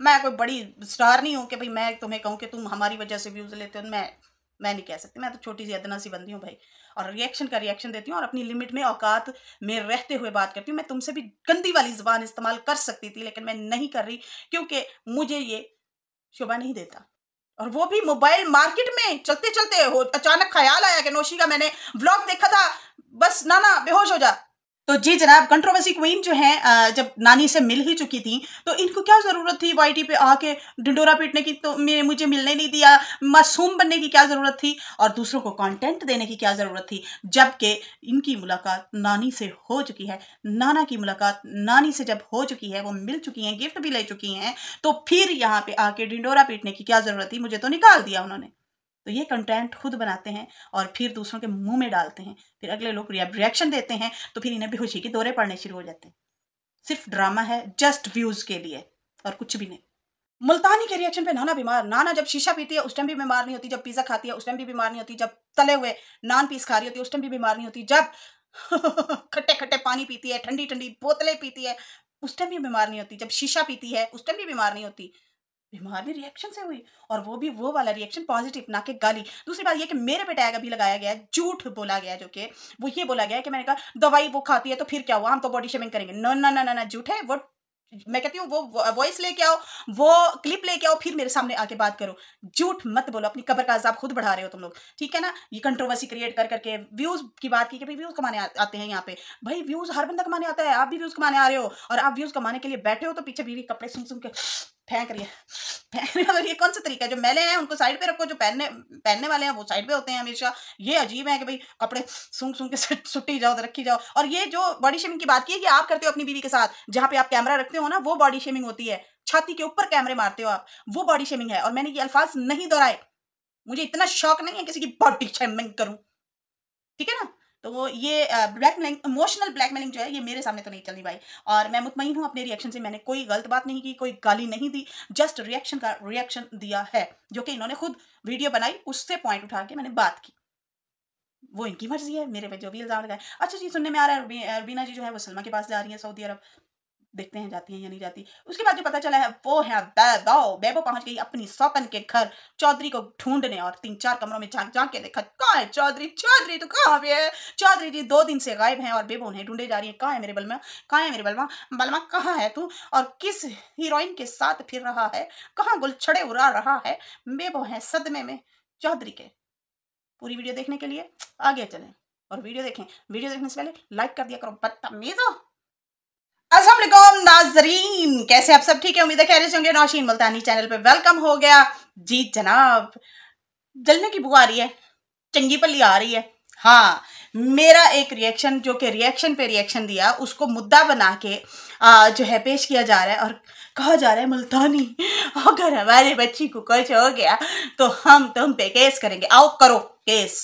मैं कोई बड़ी स्टार नहीं हूँ कि भाई मैं तुम्हें कहूँ कि तुम हमारी वजह से व्यूज़ लेते हो मैं मैं नहीं कह सकती मैं तो छोटी सी अदना सी बंदी हूँ भाई और रिएक्शन का रिएक्शन देती हूँ और अपनी लिमिट में औकात में रहते हुए बात करती हूँ मैं तुमसे भी गंदी वाली ज़बान इस्तेमाल कर सकती थी लेकिन मैं नहीं कर रही क्योंकि मुझे ये शोभा नहीं देता और वो भी मोबाइल मार्केट में चलते चलते हो अचानक ख्याल आया कि नोशी का मैंने व्लॉग देखा था बस ना ना बेहोश हो जा तो जी जनाब कंट्रोवर्सी क्वीन जो है जब नानी से मिल ही चुकी थी तो इनको क्या ज़रूरत थी वाईटी पे आके ढिंडोरा पीटने की तो मेरे मुझे मिलने नहीं दिया मासूम बनने की क्या ज़रूरत थी और दूसरों को कंटेंट देने की क्या ज़रूरत थी जबकि इनकी मुलाकात नानी से हो चुकी है नाना की मुलाकात नानी से जब हो चुकी है वो मिल चुकी हैं गिफ्ट भी ले चुकी हैं तो फिर यहाँ पर आके ढिंडोरा पीटने की क्या ज़रूरत थी मुझे तो निकाल दिया उन्होंने तो ये कंटेंट खुद बनाते हैं और फिर दूसरों के मुंह में डालते हैं फिर अगले लोग रिएक्शन देते हैं तो फिर इन्हें बेहोशी के दौरे पड़ने शुरू हो जाते हैं सिर्फ ड्रामा है जस्ट व्यूज़ के लिए और कुछ भी नहीं मुल्तानी के रिएक्शन पे नाना बीमार नाना जब शीशा पीती है उस टाइम भी बीमार नहीं होती जब पिज़्ज़ा खाती है उस टाइम भी बीमार नहीं होती जब तले हुए नान पीस खा रही होती है उस टाइम भी बीमार नहीं होती जब खट्टे खट्टे पानी पीती है ठंडी ठंडी बोतलें पीती है उस टाइम भी बीमार नहीं होती जब शीशा पीती है उस टाइम भी बीमार नहीं होती बीमार में रिएक्शन से हुई और वो भी वो वाला रिएक्शन पॉजिटिव ना कि गाली दूसरी बात ये कि मेरे पे टैग अभी लगाया गया झूठ बोला गया जो कि वो ये बोला गया कि मैंने कहा दवाई वो खाती है तो फिर क्या हुआ हम तो बॉडी शेमिंग करेंगे न ना ना ना झूठ है वो मैं कहती हूँ वो वॉइस लेके आओ वो क्लिप लेके आओ फिर मेरे सामने आके बात करो झूठ मत बोलो अपनी कबर का अजाब खुद बढ़ा रहे हो तुम लोग ठीक है ना ये कंट्रोवर्सी क्रिएट कर करके व्यूज़ की बात की कि भाई व्यूज़ कमाने आ, आते हैं यहाँ पे भाई व्यूज़ हर बंदा कमाने आता है आप भी व्यूज़ कमाने आ रहे हो और आप व्यूज़ कमाने के लिए बैठे हो तो पीछे बीवी कपड़े सुन सुन के फेंक रही है फेंक मतलब ये कौन सा तरीका है जो मैले हैं उनको साइड पे रखो जो पहनने पहनने वाले हैं वो साइड पे होते हैं हमेशा ये अजीब है कि भाई कपड़े सूंघ सूंघ के सुट्टी जाओ रखी जाओ और ये जो बॉडी शेमिंग की बात की है कि आप करते हो अपनी बीवी के साथ जहाँ पे आप कैमरा रखते हो ना वो बॉडी शेमिंग होती है छाती के ऊपर कैमरे मारते हो आप वो बॉडी शेमिंग है और मैंने ये अल्फाज नहीं दोहराए मुझे इतना शौक नहीं है किसी की बॉडी शेमिंग करूं ठीक है ना तो ये ब्लैकमेलिंग इमोशनल ब्लैकमेलिंग जो है ये मेरे सामने तो नहीं चलनी भाई और मैं मुतमिन हूँ अपने रिएक्शन से मैंने कोई गलत बात नहीं की कोई गाली नहीं दी जस्ट रिएक्शन का रिएक्शन दिया है जो कि इन्होंने खुद वीडियो बनाई उससे पॉइंट उठा के मैंने बात की वो इनकी मर्जी है मेरे पे जो भी इल्ज़ाम लगाए अच्छा जी सुनने में आ रहा है अरबीना जी जो है वो सलमा के पास जा रही है सऊदी अरब देखते हैं जाती हैं या नहीं जाती उसके बाद जो पता चला है वो है बैबाओ बैबो पहुंच गई अपनी सौतन के घर चौधरी को ढूंढने और तीन चार कमरों में झांक झांक के देखा कहाँ है चौधरी चौधरी तो कहाँ पे है चौधरी जी दो दिन से गायब हैं और बेबो उन्हें ढूंढे जा रही है कहाँ है मेरे बलमा कहाँ है मेरे बलमा बलमा कहाँ है तू और किस हीरोइन के साथ फिर रहा है कहाँ गुल छड़े उड़ा रहा है बेबो है सदमे में चौधरी के पूरी वीडियो देखने के लिए आगे चलें और वीडियो देखें वीडियो देखने से पहले लाइक कर दिया करो बदतमीज़ो नाजरीन कैसे आप सब ठीक है उम्मीद है खैर होंगे नौशीन मुल्तानी चैनल पे वेलकम हो गया जी जनाब जलने की बुआ आ रही है चंगी पल्ली आ रही है हाँ मेरा एक रिएक्शन जो कि रिएक्शन पे रिएक्शन दिया उसको मुद्दा बना के आ, जो है पेश किया जा रहा है और कहा जा रहा है मुल्तानी अगर हमारे बच्ची को कुछ हो गया तो हम तुम पे केस करेंगे आओ करो केस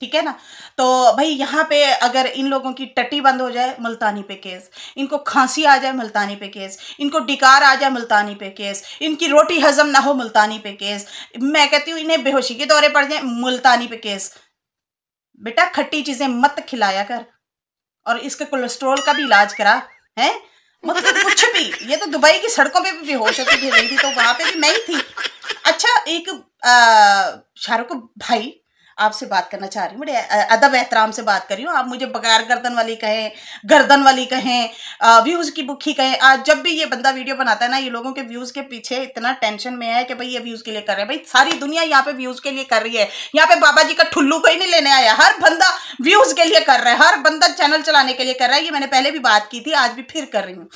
ठीक है ना तो भाई यहाँ पे अगर इन लोगों की टट्टी बंद हो जाए मुल्तानी पे केस इनको खांसी आ जाए मुल्तानी पे केस इनको डिकार आ जाए मुल्तानी पे केस इनकी रोटी हजम ना हो मुल्तानी पे केस मैं कहती हूँ इन्हें बेहोशी के दौरे पड़ जाए मुल्तानी पे केस बेटा खट्टी चीज़ें मत खिलाया कर और इसके कोलेस्ट्रोल का भी इलाज करा है मतलब कुछ भी ये तो दुबई की सड़कों पे भी बेहोश होती रही थी तो वहां पे भी मैं ही थी अच्छा एक शाहरुख भाई आपसे बात करना चाह रही हूँ बड़े अदब एहतराम से बात कर रही हूँ आप मुझे बगैर गर्दन वाली कहें गर्दन वाली कहें व्यूज़ की बुखी कहें आज जब भी ये बंदा वीडियो बनाता है ना ये लोगों के व्यूज़ के पीछे इतना टेंशन में है कि भाई ये व्यूज़ के लिए कर रहे हैं भाई सारी दुनिया यहाँ पे व्यूज़ के लिए कर रही है यहाँ पे बाबा जी का ठुल्लू कोई नहीं लेने आया हर बंदा व्यूज़ के लिए कर रहा है हर बंदा चैनल चलाने के लिए कर रहा है ये मैंने पहले भी बात की थी आज भी फिर कर रही हूँ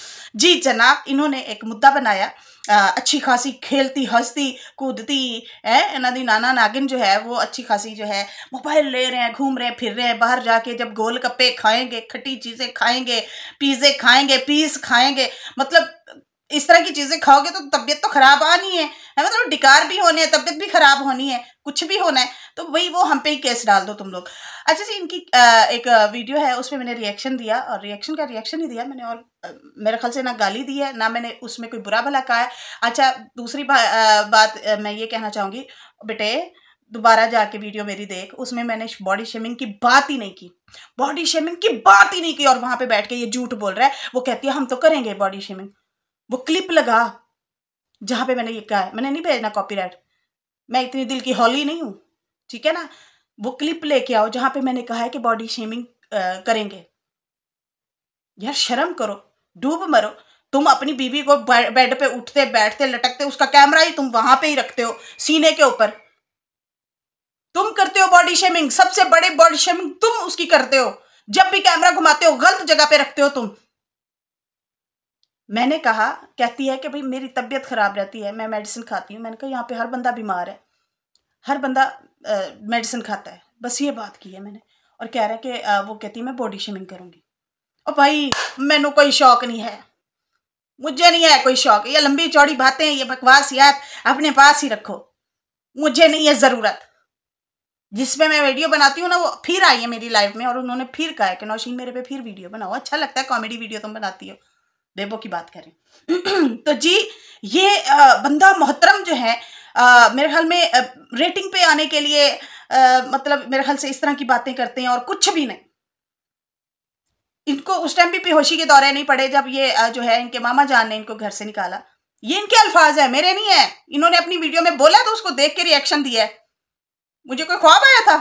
जी जनाब इन्होंने एक मुद्दा बनाया अच्छी खासी खेलती हंसती कूदती है इन्हों नाना नागिन जो है वो अच्छी खासी जो है मोबाइल ले रहे हैं घूम रहे हैं फिर रहे हैं बाहर जाके जब गोल गप्पे खाएंगे खट्टी चीज़ें खाएंगे पिज़्ज़े खाएंगे पीस खाएंगे मतलब इस तरह की चीज़ें खाओगे तो तबीयत तो ख़राब आनी है मतलब डिकार भी होने हैं तबीयत भी ख़राब होनी है कुछ भी होना है तो वही वो हम पे ही केस डाल दो तुम लोग अच्छा जी इनकी एक वीडियो है उसमें मैंने रिएक्शन दिया और रिएक्शन का रिएक्शन ही दिया मैंने और मेरे ख्याल से ना गाली दी है ना मैंने उसमें कोई बुरा भला कहा है अच्छा दूसरी बा, बात मैं ये कहना चाहूँगी बेटे दोबारा जाके वीडियो मेरी देख उसमें मैंने बॉडी शेमिंग की बात ही नहीं की बॉडी शेमिंग की बात ही नहीं की और वहाँ पे बैठ के ये झूठ बोल रहा है वो कहती है हम तो करेंगे बॉडी शेमिंग वो क्लिप लगा जहाँ पे मैंने ये कहा है मैंने नहीं भेजना कॉपीराइट मैं इतनी दिल की हौली नहीं हूँ ठीक है ना वो क्लिप लेके आओ जहाँ पे मैंने कहा है कि बॉडी शेमिंग करेंगे यार शर्म करो डूब मरो तुम अपनी बीवी को बेड पे उठते बैठते लटकते उसका कैमरा ही तुम वहां पे ही रखते हो सीने के ऊपर तुम करते हो बॉडी शेमिंग सबसे बड़े बॉडी शेमिंग तुम उसकी करते हो जब भी कैमरा घुमाते हो गलत जगह पे रखते हो तुम मैंने कहा कहती है कि भाई मेरी तबीयत ख़राब रहती है मैं मेडिसिन खाती हूँ मैंने कहा यहाँ पे हर बंदा बीमार है हर बंदा मेडिसिन खाता है बस ये बात की है मैंने और कह रहा है कि आ, वो कहती है मैं बॉडी शेमिंग करूँगी और भाई मैनू कोई शौक नहीं है मुझे नहीं है कोई शौक ये लंबी चौड़ी बातें ये बकवास याद अपने पास ही रखो मुझे नहीं है ज़रूरत जिसमें मैं वीडियो बनाती हूँ ना वो फिर आई है मेरी लाइफ में और उन्होंने फिर कहा है कि नौशीन मेरे पे फिर वीडियो बनाओ अच्छा लगता है कॉमेडी वीडियो तुम बनाती हो बेबो की बात करें तो जी ये बंदा मोहतरम जो है मेरे ख्याल में रेटिंग पे आने के लिए आ, मतलब मेरे ख्याल से इस तरह की बातें करते हैं और कुछ भी नहीं इनको उस टाइम भी बेहोशी के दौरे नहीं पड़े जब ये जो है इनके मामा जान ने इनको घर से निकाला ये इनके अल्फाज है मेरे नहीं है इन्होंने अपनी वीडियो में बोला तो उसको देख के रिएक्शन दिया है मुझे कोई ख्वाब आया था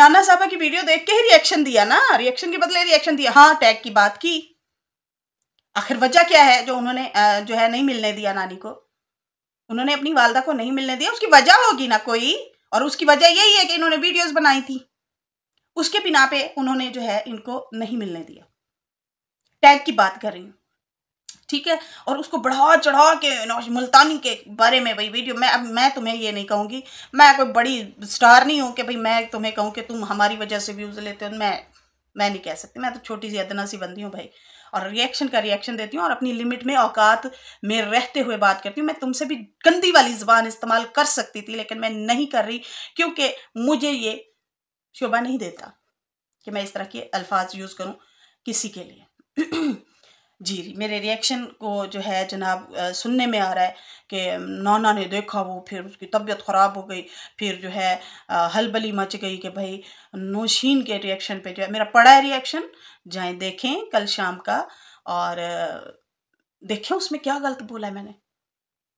नाना साहबा की वीडियो देख के ही रिएक्शन दिया ना रिएक्शन के बदले रिएक्शन दिया हाँ टैग की बात की आखिर वजह क्या है जो उन्होंने जो है नहीं मिलने दिया नानी को उन्होंने अपनी वालदा को नहीं मिलने दिया उसकी वजह होगी ना कोई और उसकी वजह यही है कि इन्होंने वीडियोस बनाई थी उसके बिना पे उन्होंने जो है इनको नहीं मिलने दिया टैग की बात कर रही हूँ ठीक है और उसको बढ़ा चढ़ा के मुल्तानी के बारे में भाई वीडियो मैं अब मैं तुम्हें ये नहीं कहूँगी मैं कोई बड़ी स्टार नहीं हूँ कि भाई मैं तुम्हें कहूँ कि तुम हमारी वजह से व्यूज़ लेते हो मैं मैं नहीं कह सकती मैं तो छोटी सी अदना सी बंदी हूँ भाई और रिएक्शन का रिएक्शन देती हूँ और अपनी लिमिट में औकात में रहते हुए बात करती हूँ मैं तुमसे भी गंदी वाली ज़बान इस्तेमाल कर सकती थी लेकिन मैं नहीं कर रही क्योंकि मुझे ये शोभा नहीं देता कि मैं इस तरह के अल्फाज यूज़ करूँ किसी के लिए जी मेरे रिएक्शन को जो है जनाब सुनने में आ रहा है कि नाना ने देखा वो फिर उसकी तबीयत ख़राब हो गई फिर जो है हलबली मच गई कि भाई नोशीन के रिएक्शन पे जो है मेरा पड़ा है रिएक्शन जाएं देखें कल शाम का और देखें उसमें क्या गलत बोला है मैंने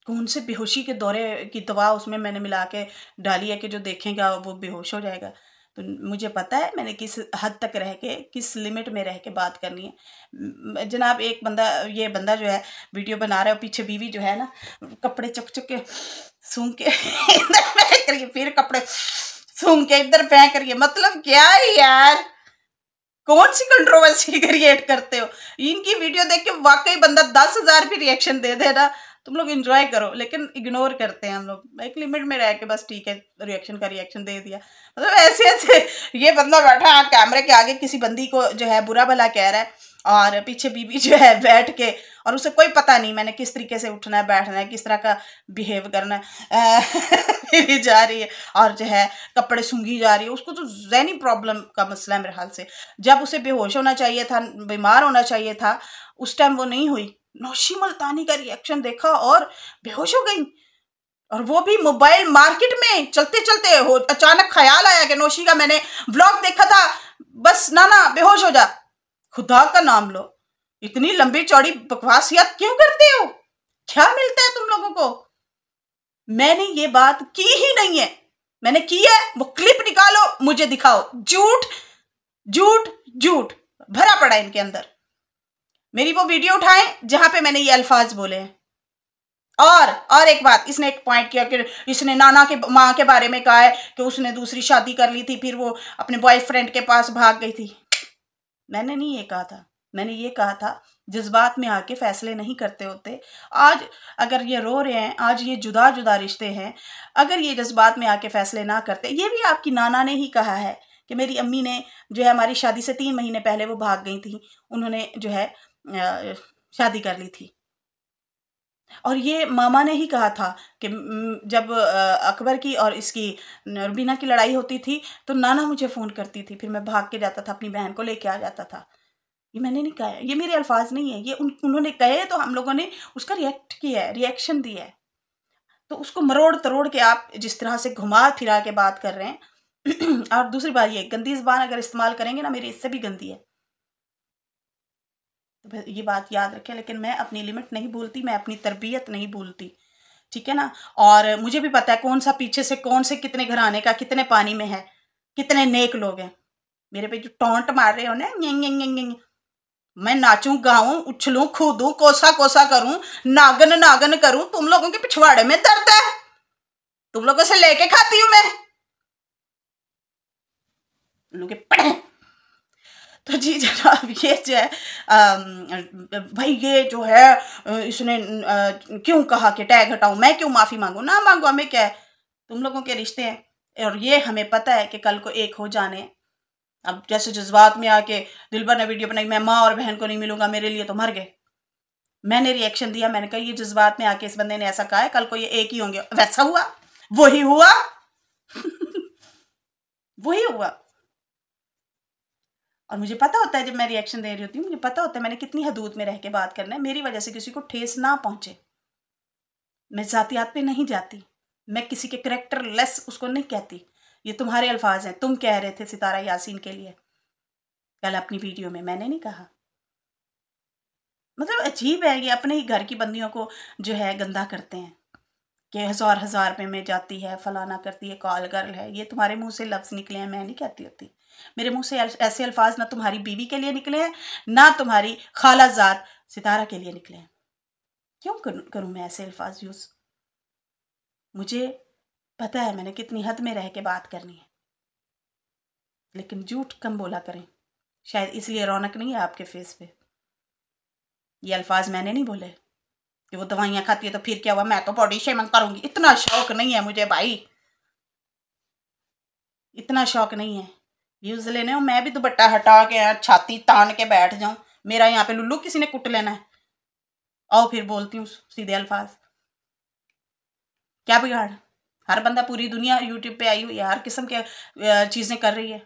कौन से बेहोशी के दौरे की दवा उसमें मैंने मिला के डाली है कि जो देखेंगे वो बेहोश हो जाएगा तो मुझे पता है मैंने किस हद तक रह के किस लिमिट में रह के बात करनी है जनाब एक बंदा ये बंदा जो है वीडियो बना रहा है पीछे बीवी जो है ना कपड़े चुक चुक के सूंघ के इधर फेंक करिए फिर कपड़े सूंघ के इधर फेंक करिए मतलब क्या है यार कौन सी कंट्रोवर्सी क्रिएट करते हो इनकी वीडियो देख के वाकई बंदा दस हजार भी रिएक्शन दे देना तुम लोग इन्जॉय करो लेकिन इग्नोर करते हैं हम लोग एक लिमिट में रह के बस ठीक है रिएक्शन का रिएक्शन दे दिया मतलब ऐसे ऐसे ये बंदा बैठा है कैमरे के आगे किसी बंदी को जो है बुरा भला कह रहा है और पीछे बीबी जो है बैठ के और उसे कोई पता नहीं मैंने किस तरीके से उठना है बैठना है किस तरह का बिहेव करना है जा रही है और जो है कपड़े सूंघी जा रही है उसको तो जहनी प्रॉब्लम का मसला है मेरे हाल से जब उसे बेहोश होना चाहिए था बीमार होना चाहिए था उस टाइम वो नहीं हुई नौशी मल्तानी का रिएक्शन देखा और बेहोश हो गई और वो भी मोबाइल मार्केट में चलते चलते हो अचानक ख्याल आया कि नौशी का मैंने व्लॉग देखा था बस ना ना बेहोश हो जा खुदा का नाम लो इतनी लंबी चौड़ी बकवास याद क्यों करते हो क्या मिलता है तुम लोगों को मैंने ये बात की ही नहीं है मैंने की है वो क्लिप निकालो मुझे दिखाओ झूठ झूठ झूठ भरा पड़ा इनके अंदर मेरी वो वीडियो उठाएं जहां पे मैंने ये अल्फाज बोले और और एक बात इसने एक पॉइंट किया कि इसने नाना के माँ के बारे में कहा है कि उसने दूसरी शादी कर ली थी फिर वो अपने बॉयफ्रेंड के पास भाग गई थी मैंने नहीं ये कहा था मैंने ये कहा था जज्बात में आके फैसले नहीं करते होते आज अगर ये रो रहे हैं आज ये जुदा जुदा रिश्ते हैं अगर ये जज्बात में आके फैसले ना करते ये भी आपकी नाना ने ही कहा है कि मेरी अम्मी ने जो है हमारी शादी से तीन महीने पहले वो भाग गई थी उन्होंने जो है शादी कर ली थी और ये मामा ने ही कहा था कि जब अकबर की और इसकी रुबीना की लड़ाई होती थी तो नाना मुझे फ़ोन करती थी फिर मैं भाग के जाता था अपनी बहन को लेके आ जाता था ये मैंने नहीं कहा ये मेरे अल्फाज नहीं है ये उन उन्होंने कहे तो हम लोगों ने उसका रिएक्ट किया है रिएक्शन दिया है तो उसको मरोड़ तरोड़ के आप जिस तरह से घुमा फिरा के बात कर रहे हैं और दूसरी बात ये गंदी जबान अगर इस्तेमाल करेंगे ना मेरी इससे भी गंदी है ये बात याद रखें लेकिन मैं अपनी लिमिट नहीं भूलती मैं अपनी तरबियत नहीं भूलती ठीक है ना और मुझे भी पता है कौन सा पीछे से कौन से कितने घराने का कितने पानी में है कितने नेक लोग हैं मेरे पे जो टोंट मार रहे हो ना यंग मैं नाचूं गाऊं उछलूं खूदूं कोसा कोसा करूं नागन नागन करूं तुम लोगों के पिछवाड़े में दर्द है तुम लोगों से लेके खाती हूं मैं लोगे पढ़े तो जी जनाब ये जो है भाई ये जो है इसने क्यों कहा कि टैग हटाऊं मैं क्यों माफ़ी मांगू ना मांगू हमें क्या है तुम लोगों के रिश्ते हैं और ये हमें पता है कि कल को एक हो जाने अब जैसे जज्बात में आके दिलबर ने वीडियो बनाई मैं माँ और बहन को नहीं मिलूंगा मेरे लिए तो मर गए मैंने रिएक्शन दिया मैंने कहा ये जज्बात में आके इस बंदे ने ऐसा कहा है कल को ये एक ही होंगे वैसा हुआ वही हुआ वही हुआ और मुझे पता होता है जब मैं रिएक्शन दे रही होती हूँ मुझे पता होता है मैंने कितनी हदूद में रह के बात करना है मेरी वजह से किसी को ठेस ना पहुँचे मैं जातियात पे नहीं जाती मैं किसी के करेक्टर लेस उसको नहीं कहती ये तुम्हारे अल्फाज हैं तुम कह रहे थे सितारा यासीन के लिए कल अपनी वीडियो में मैंने नहीं कहा मतलब अजीब है ये अपने ही घर की बंदियों को जो है गंदा करते हैं कि हज़ार हज़ार रुपये में जाती है फलाना करती है कॉल गर्ल है ये तुम्हारे मुंह से लफ्ज़ निकले हैं मैं नहीं कहती होती मेरे मुंह से ऐसे अल्फाज ना तुम्हारी बीवी के लिए निकले हैं ना तुम्हारी खालाजात सितारा के लिए निकले हैं क्यों करूं मैं ऐसे अल्फाज यूज़ मुझे पता है मैंने कितनी हद में रह के बात करनी है लेकिन झूठ कम बोला करें शायद इसलिए रौनक नहीं है आपके फेस पे ये अल्फाज मैंने नहीं बोले कि वो दवाइयां खाती है तो फिर क्या हुआ मैं तो बॉडी शेमिंग करूंगी इतना शौक नहीं है मुझे भाई इतना शौक नहीं है व्यूज़ लेने हो मैं भी दुपट्टा हटा के यहाँ छाती तान के बैठ जाऊं मेरा यहाँ पे लुल्लू किसी ने कुट लेना है आओ फिर बोलती हूँ सीधे अल्फाज क्या बिगाड़ हर बंदा पूरी दुनिया यूट्यूब पे आई हुई है हर किस्म के चीज़ें कर रही है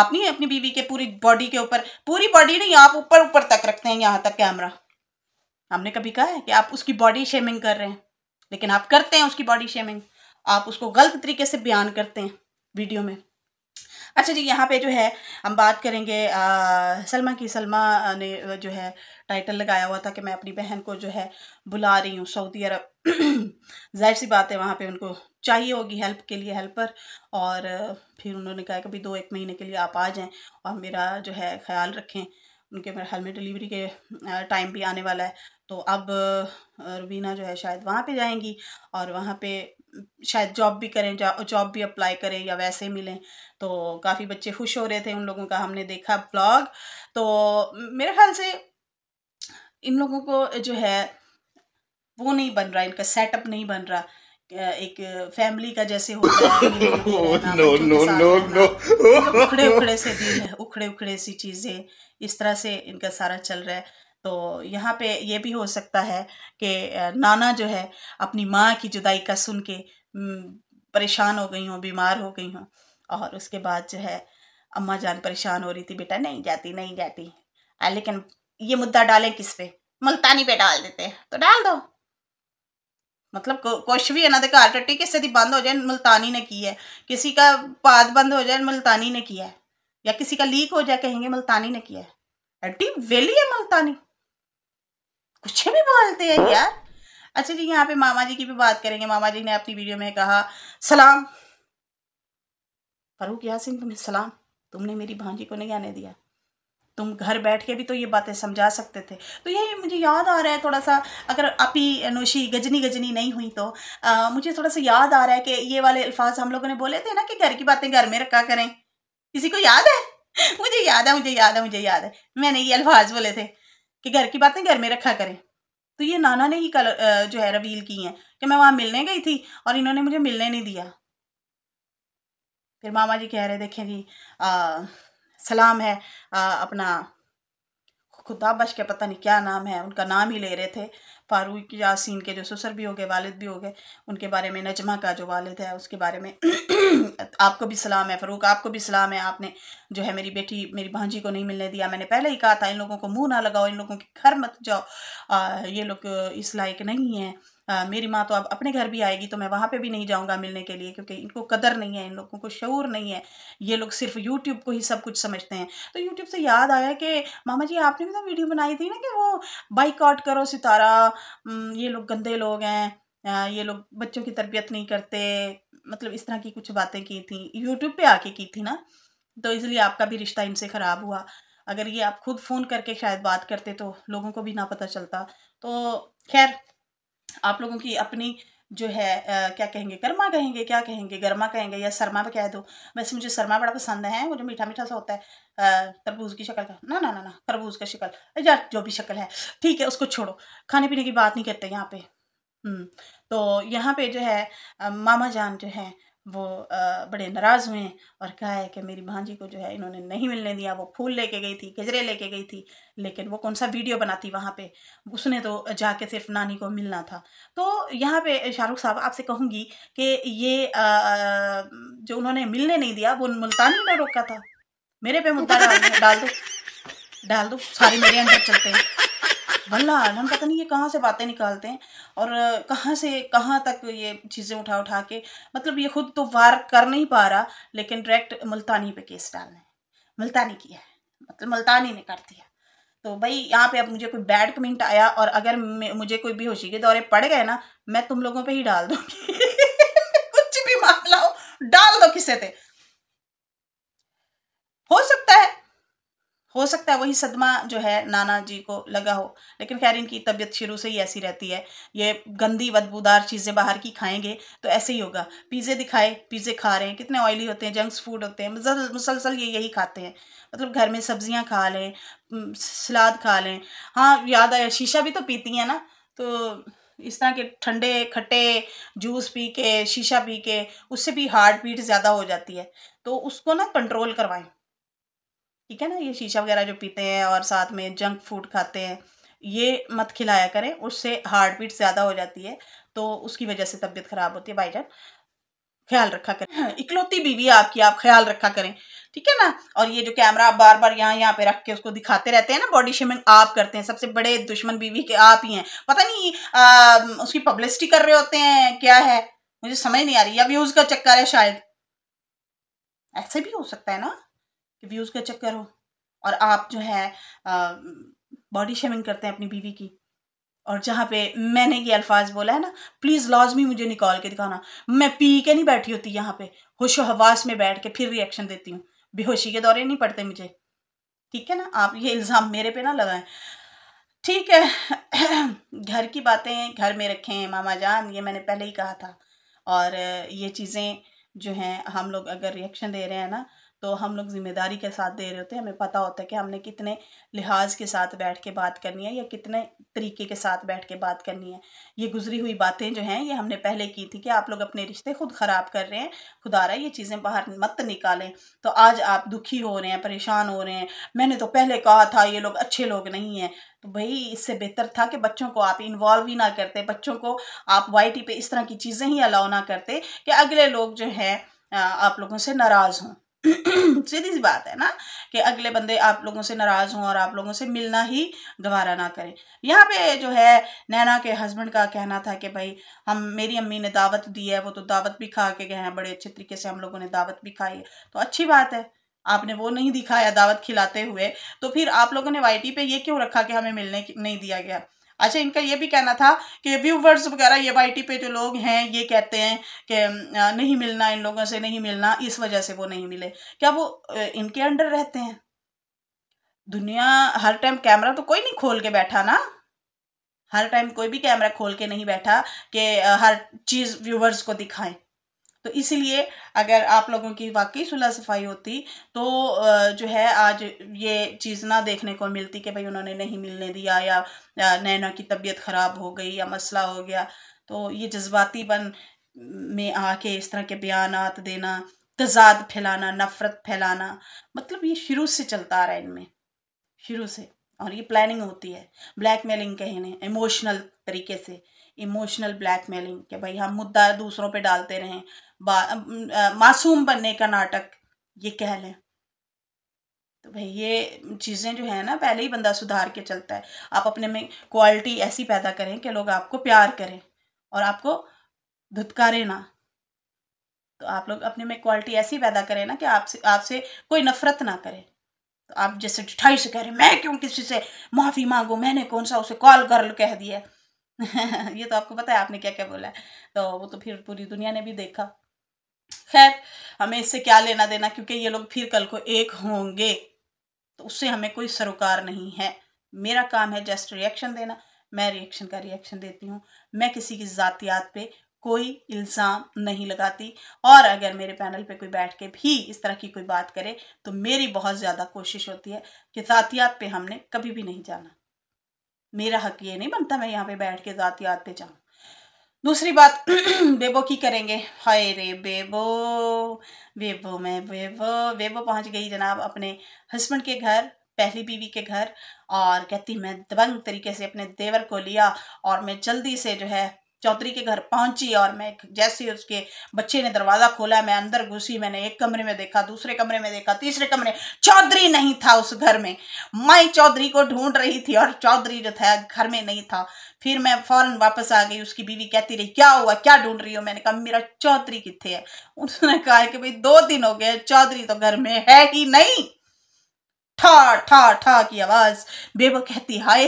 आप नहीं अपनी बीवी के पूरी बॉडी के ऊपर पूरी बॉडी नहीं आप ऊपर ऊपर तक रखते हैं यहाँ तक कैमरा हमने कभी कहा है कि आप उसकी बॉडी शेमिंग कर रहे हैं लेकिन आप करते हैं उसकी बॉडी शेमिंग आप उसको गलत तरीके से बयान करते हैं वीडियो में अच्छा जी यहाँ पे जो है हम बात करेंगे सलमा की सलमा ने जो है टाइटल लगाया हुआ था कि मैं अपनी बहन को जो है बुला रही हूँ सऊदी अरब जाहिर सी बात है वहाँ पे उनको चाहिए होगी हेल्प के लिए हेल्पर और फिर उन्होंने कहा कि भाई दो एक महीने के लिए आप आ जाएं और मेरा जो है ख्याल रखें उनके मेरे हेलमेट में डिलीवरी के टाइम भी आने वाला है तो अब रुबीना जो है शायद वहाँ पे जाएंगी और वहाँ पे शायद जॉब भी करें जॉब भी अप्लाई करें या वैसे मिलें तो काफ़ी बच्चे खुश हो रहे थे उन लोगों का हमने देखा ब्लॉग तो मेरे ख्याल से इन लोगों को जो है वो नहीं बन रहा इनका सेटअप नहीं बन रहा एक फैमिली का जैसे होता है नो नो नो नो उखड़े उखड़े से दिल है उखड़े उखड़े सी चीज़ें इस तरह से इनका सारा चल रहा है तो यहाँ पे ये भी हो सकता है कि नाना जो है अपनी माँ की जुदाई का सुन के परेशान हो गई हूँ बीमार हो गई हूँ और उसके बाद जो है अम्मा जान परेशान हो रही थी बेटा नहीं जाती नहीं जाती लेकिन ये मुद्दा डालें किस पे मुल्तानी पे डाल देते हैं तो डाल दो मतलब कुछ भी ना घर टट्टी किसी की बंद हो जाए मुल्तानी ने की है किसी का पाद बंद हो जाए मुल्तानी ने किया है या किसी का लीक हो जाए कहेंगे मुल्तानी ने किया है एंटी वेली है मुल्तानी कुछ भी बोलते हैं हाँ? यार अच्छा जी यहाँ पे मामा जी की भी बात करेंगे मामा जी ने अपनी वीडियो में कहा सलाम फरूक यासिन तुम्हें सलाम तुमने मेरी भांजी को नहीं आने दिया तुम घर बैठ के भी तो ये बातें समझा सकते थे तो यही मुझे याद आ रहा है थोड़ा सा अगर अपी नोशी गजनी गजनी नहीं हुई तो आ, मुझे थोड़ा सा याद आ रहा है कि ये वाले अल्फाज हम लोगों ने बोले थे ना कि घर की बातें घर में रखा करें किसी को याद है मुझे याद है मुझे याद है मुझे याद है मैंने ये अल्फाज बोले थे कि घर की बातें घर में रखा करें तो ये नाना ने ही कल जो है रवील की हैं कि मैं वहाँ मिलने गई थी और इन्होंने मुझे मिलने नहीं दिया फिर मामा जी कह रहे देखें जी आ, सलाम है आ, अपना बश के पता नहीं क्या नाम है उनका नाम ही ले रहे थे फारूक यासीन के जो ससुर भी हो गए वालिद भी हो गए उनके बारे में नजमा का जो वालिद है उसके बारे में आपको भी सलाम है फ़रूक आपको भी सलाम है आपने जो है मेरी बेटी मेरी भांजी को नहीं मिलने दिया मैंने पहले ही कहा था इन लोगों को मुंह ना लगाओ इन लोगों के घर मत जाओ आ, ये लोग इस लायक नहीं है आ, मेरी माँ तो अब अपने घर भी आएगी तो मैं वहाँ पे भी नहीं जाऊँगा मिलने के लिए क्योंकि इनको कदर नहीं है इन लोगों को शूर नहीं है ये लोग सिर्फ यूट्यूब को ही सब कुछ समझते हैं तो यूट्यूब से याद आया कि मामा जी आपने भी तो वीडियो बनाई थी ना कि वो बाइकआउट करो सितारा ये लोग गंदे लोग हैं ये लोग बच्चों की तरबियत नहीं करते मतलब इस तरह की कुछ बातें की थी यूट्यूब पे आके की थी ना तो इसलिए आपका भी रिश्ता इनसे ख़राब हुआ अगर ये आप खुद फ़ोन करके शायद बात करते तो लोगों को भी ना पता चलता तो खैर आप लोगों की अपनी जो है आ, क्या कहेंगे गर्मा कहेंगे क्या कहेंगे गर्मा कहेंगे या सरमा में कह दो वैसे मुझे सरमा बड़ा पसंद है वो जो मीठा मीठा सा होता है तरबूज की शक्ल का ना ना ना ना तरबूज का शक्ल यार जो भी शक्ल है ठीक है उसको छोड़ो खाने पीने की बात नहीं करते यहाँ पे हम्म, तो यहाँ पे जो है मामा जान जो है वो बड़े नाराज़ हुए और कहा है कि मेरी भांजी को जो है इन्होंने नहीं मिलने दिया वो फूल लेके गई थी गजरे लेके गई थी लेकिन वो कौन सा वीडियो बनाती वहाँ पे उसने तो जाके सिर्फ नानी को मिलना था तो यहाँ पे शाहरुख साहब आपसे कहूँगी कि ये जो उन्होंने मिलने नहीं दिया वो मुल्तानी ने रोका था मेरे पे मुद्दा डाल दो डाल दो सारी मेरे अंदर चलते हैं भल्ला आलम पता नहीं ये कहाँ से बातें निकालते हैं और कहाँ से कहाँ तक ये चीज़ें उठा उठा के मतलब ये खुद तो वार कर नहीं पा रहा लेकिन डायरेक्ट मुल्तानी पे केस डालना है मुल्तानी किया है मतलब मुल्तानी ने कर दिया तो भाई यहाँ पे अब मुझे कोई बैड कमेंट आया और अगर मुझे कोई बेहोशी के दौरे पड़ गए ना मैं तुम लोगों पे ही डाल दूंगी कुछ भी मान लाओ डाल दो किसे थे हो सकता है हो सकता है वही सदमा जो है नाना जी को लगा हो लेकिन खैर इनकी तबीयत शुरू से ही ऐसी रहती है ये गंदी बदबूदार चीज़ें बाहर की खाएंगे तो ऐसे ही होगा पिज़्ज़े दिखाए पिज़्ज़े खा रहे हैं कितने ऑयली होते हैं जंक्स फूड होते हैं मुसलसल ये यही खाते हैं मतलब घर में सब्जियां खा लें सलाद खा लें हाँ याद आया शीशा भी तो पीती हैं ना तो इस तरह के ठंडे खट्टे जूस पी के शीशा पी के उससे भी हार्ट बीट ज़्यादा हो जाती है तो उसको ना कंट्रोल करवाएं ठीक है ना ये शीशा वगैरह जो पीते हैं और साथ में जंक फूड खाते हैं ये मत खिलाया करें उससे हार्ट बीट ज़्यादा हो जाती है तो उसकी वजह से तबीयत ख़राब होती है भाईजान ख्याल रखा करें हाँ, इकलौती बीवी आपकी आप ख्याल रखा करें ठीक है ना और ये जो कैमरा आप बार बार यहाँ यहाँ पे रख के उसको दिखाते रहते हैं ना बॉडी शेमिंग आप करते हैं सबसे बड़े दुश्मन बीवी के आप ही हैं पता नहीं आ, उसकी पब्लिसिटी कर रहे होते हैं क्या है मुझे समझ नहीं आ रही या व्यूज़ का चक्कर है शायद ऐसे भी हो सकता है ना रिव्यूज़ का चक्कर हो और आप जो है बॉडी शेमिंग करते हैं अपनी बीवी की और जहाँ पे मैंने ये अल्फाज बोला है ना प्लीज़ लाजमी मुझे निकाल के दिखाना मैं पी के नहीं बैठी होती यहाँ पे होशो हवास में बैठ के फिर रिएक्शन देती हूँ बेहोशी के दौरे नहीं पड़ते मुझे ठीक है ना आप ये इल्ज़ाम मेरे पे ना लगाएं ठीक है घर की बातें घर में रखें मामा जान ये मैंने पहले ही कहा था और ये चीज़ें जो हैं हम लोग अगर रिएक्शन दे रहे हैं ना तो हम लोग ज़िम्मेदारी के साथ दे रहे होते हैं हमें पता होता है कि हमने कितने लिहाज के साथ बैठ के बात करनी है या कितने तरीके के साथ बैठ के बात करनी है ये गुजरी हुई बातें जो हैं ये हमने पहले की थी कि आप लोग अपने रिश्ते खुद ख़राब कर रहे हैं खुदा रहा ये चीज़ें बाहर मत निकालें तो आज आप दुखी हो रहे हैं परेशान हो रहे हैं मैंने तो पहले कहा था ये लोग अच्छे लोग नहीं हैं तो भाई इससे बेहतर था कि बच्चों को आप इन्वॉल्व ही ना करते बच्चों को आप वाई पे इस तरह की चीज़ें ही अलाउ ना करते कि अगले लोग जो हैं आप लोगों से नाराज़ हों सीधी सी बात है ना कि अगले बंदे आप लोगों से नाराज़ हों और आप लोगों से मिलना ही गवारा ना करें यहाँ पे जो है नैना के हस्बैंड का कहना था कि भाई हम मेरी अम्मी ने दावत दी है वो तो दावत भी खा के गए हैं बड़े अच्छे तरीके से हम लोगों ने दावत भी खाई है तो अच्छी बात है आपने वो नहीं दिखाया दावत खिलाते हुए तो फिर आप लोगों ने वाई पे ये क्यों रखा कि हमें मिलने नहीं दिया गया अच्छा इनका ये भी कहना था कि व्यूवर्स वगैरह ये वाई पे जो लोग हैं ये कहते हैं कि नहीं मिलना इन लोगों से नहीं मिलना इस वजह से वो नहीं मिले क्या वो इनके अंडर रहते हैं दुनिया हर टाइम कैमरा तो कोई नहीं खोल के बैठा ना हर टाइम कोई भी कैमरा खोल के नहीं बैठा कि हर चीज़ व्यूवर्स को दिखाएं तो इसीलिए अगर आप लोगों की वाकई सुलह सफाई होती तो जो है आज ये चीज़ ना देखने को मिलती कि भाई उन्होंने नहीं मिलने दिया या, या नैना की तबीयत ख़राब हो गई या मसला हो गया तो ये जज्बातीपन में आके इस तरह के बयान देना तजाद फैलाना नफ़रत फैलाना मतलब ये शुरू से चलता आ रहा है इनमें शुरू से और ये प्लानिंग होती है ब्लैक मेलिंग कहने इमोशनल तरीके से इमोशनल ब्लैकमेलिंग कि भाई हम मुद्दा दूसरों पे डालते रहें मासूम बनने का नाटक ये कह लें तो भाई ये चीज़ें जो है ना पहले ही बंदा सुधार के चलता है आप अपने में क्वालिटी ऐसी पैदा करें कि लोग आपको प्यार करें और आपको धुतकारे ना तो आप लोग अपने में क्वालिटी ऐसी पैदा करें ना कि आपसे आपसे कोई नफरत ना करे तो आप जैसे जिठाई से कह रहे मैं क्यों किसी से माफ़ी मांगू मैंने कौन सा उसे कॉल कर कह दिया ये तो आपको पता है आपने क्या क्या बोला है तो वो तो फिर पूरी दुनिया ने भी देखा खैर हमें इससे क्या लेना देना क्योंकि ये लोग फिर कल को एक होंगे तो उससे हमें कोई सरोकार नहीं है मेरा काम है जस्ट रिएक्शन देना मैं रिएक्शन का रिएक्शन देती हूँ मैं किसी की ज़ातियात पे कोई इल्ज़ाम नहीं लगाती और अगर मेरे पैनल पे कोई बैठ के भी इस तरह की कोई बात करे तो मेरी बहुत ज़्यादा कोशिश होती है कि ज़ातियात पे हमने कभी भी नहीं जाना मेरा हक ये नहीं बनता मैं यहाँ पे बैठ के ज़ातियात पे जाऊँ दूसरी बात बेबो की करेंगे हाय रे बेबो बेबो मैं बेबो बेबो पहुँच गई जनाब अपने हस्बैंड के घर पहली बीवी के घर और कहती मैं दबंग तरीके से अपने देवर को लिया और मैं जल्दी से जो है चौधरी के घर पहुंची और मैं जैसे उसके बच्चे ने दरवाज़ा खोला मैं अंदर घुसी मैंने एक कमरे में देखा दूसरे कमरे में देखा तीसरे कमरे चौधरी नहीं था उस घर में मैं चौधरी को ढूंढ रही थी और चौधरी जो था घर में नहीं था फिर मैं फ़ौरन वापस आ गई उसकी बीवी कहती रही क्या हुआ क्या ढूंढ रही हो मैंने कहा मेरा चौधरी कितने है उन्होंने कहा कि भाई दो दिन हो गए चौधरी तो घर में है ही नहीं ठा ठा ठा की आवाज बेबो कहती हाय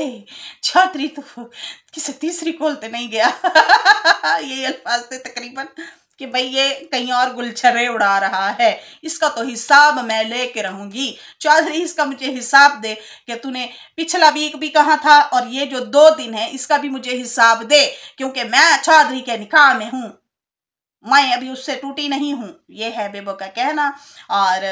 छात्री तो किसी तीसरी कोलते नहीं गया ये अल्फाज थे तकरीबन कि भाई ये कहीं और गुलछरे उड़ा रहा है इसका तो हिसाब मैं लेके रहूंगी चौधरी इसका मुझे हिसाब दे कि तूने पिछला वीक भी कहा था और ये जो दो दिन है इसका भी मुझे हिसाब दे क्योंकि मैं चौधरी के निकाह में हूँ मैं अभी उससे टूटी नहीं हूँ ये है बेबो का कहना और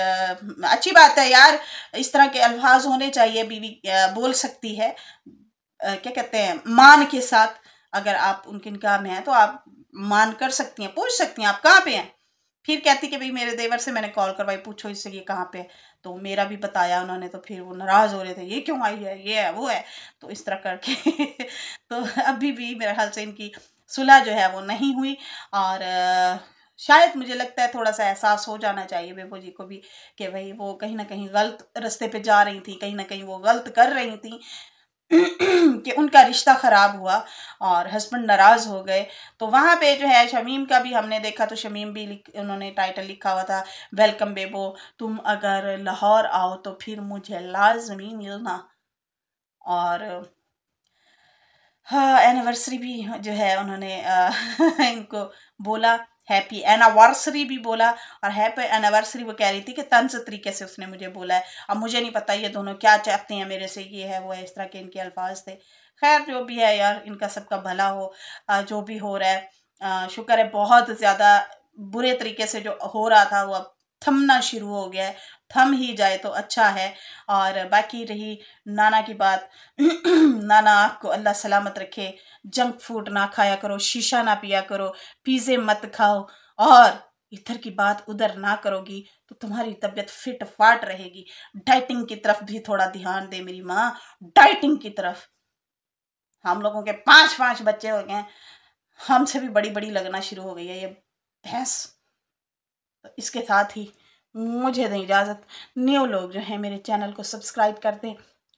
अच्छी बात है यार इस तरह के अल्फाज होने चाहिए बीवी बोल सकती है क्या कहते हैं मान के साथ अगर आप उनके निकाह में हैं तो आप मान कर सकती हैं पूछ सकती हैं आप कहाँ पे हैं फिर कहती कि भाई मेरे देवर से मैंने कॉल करवाई पूछो इससे ये कहाँ पे है तो मेरा भी बताया उन्होंने तो फिर वो नाराज़ हो रहे थे ये क्यों आई है ये है वो है तो इस तरह करके तो अभी भी मेरे ख्याल से इनकी सुलह जो है वो नहीं हुई और शायद मुझे लगता है थोड़ा सा एहसास हो जाना चाहिए बेबो जी को भी कि भाई वो कहीं ना कहीं गलत रास्ते पे जा रही थी कहीं ना कहीं वो गलत कर रही थी कि उनका रिश्ता ख़राब हुआ और हस्बैंड नाराज़ हो गए तो वहाँ पे जो है शमीम का भी हमने देखा तो शमीम भी उन्होंने टाइटल लिखा हुआ था वेलकम बेबो तुम अगर लाहौर आओ तो फिर मुझे लाजमी मिलना और हाँ एनिवर्सरी भी जो है उन्होंने आ, इनको बोला हैप्पी एनावर्सरी भी बोला और हैप्पी एनावर्सरी वो कह रही थी कि तंज तरीके से उसने मुझे बोला है अब मुझे नहीं पता ये दोनों क्या चाहते हैं मेरे से ये है वो है इस तरह के इनके अल्फाज थे खैर जो भी है यार इनका सबका भला हो जो भी हो रहा है शुक्र है बहुत ज़्यादा बुरे तरीके से जो हो रहा था वो अब थमना शुरू हो गया है थम ही जाए तो अच्छा है और बाकी रही नाना की बात नाना आपको अल्लाह सलामत रखे जंक फूड ना खाया करो शीशा ना पिया करो पिज़्ज़े मत खाओ और इधर की बात उधर ना करोगी तो तुम्हारी तबीयत फिट फाट रहेगी डाइटिंग की तरफ भी थोड़ा ध्यान दे मेरी माँ डाइटिंग की तरफ हम लोगों के पांच पांच बच्चे हो गए हमसे भी बड़ी बड़ी लगना शुरू हो गई है ये भैंस तो इसके साथ ही मुझे दें इजाज़त न्यू लोग जो हैं मेरे चैनल को सब्सक्राइब कर दें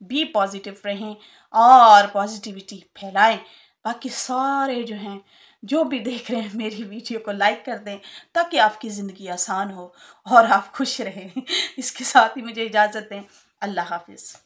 बी पॉजिटिव रहें और पॉजिटिविटी फैलाएं बाकी सारे जो हैं जो भी देख रहे हैं मेरी वीडियो को लाइक कर दें ताकि आपकी ज़िंदगी आसान हो और आप खुश रहें इसके साथ ही मुझे इजाज़त दें अल्लाह हाफिज़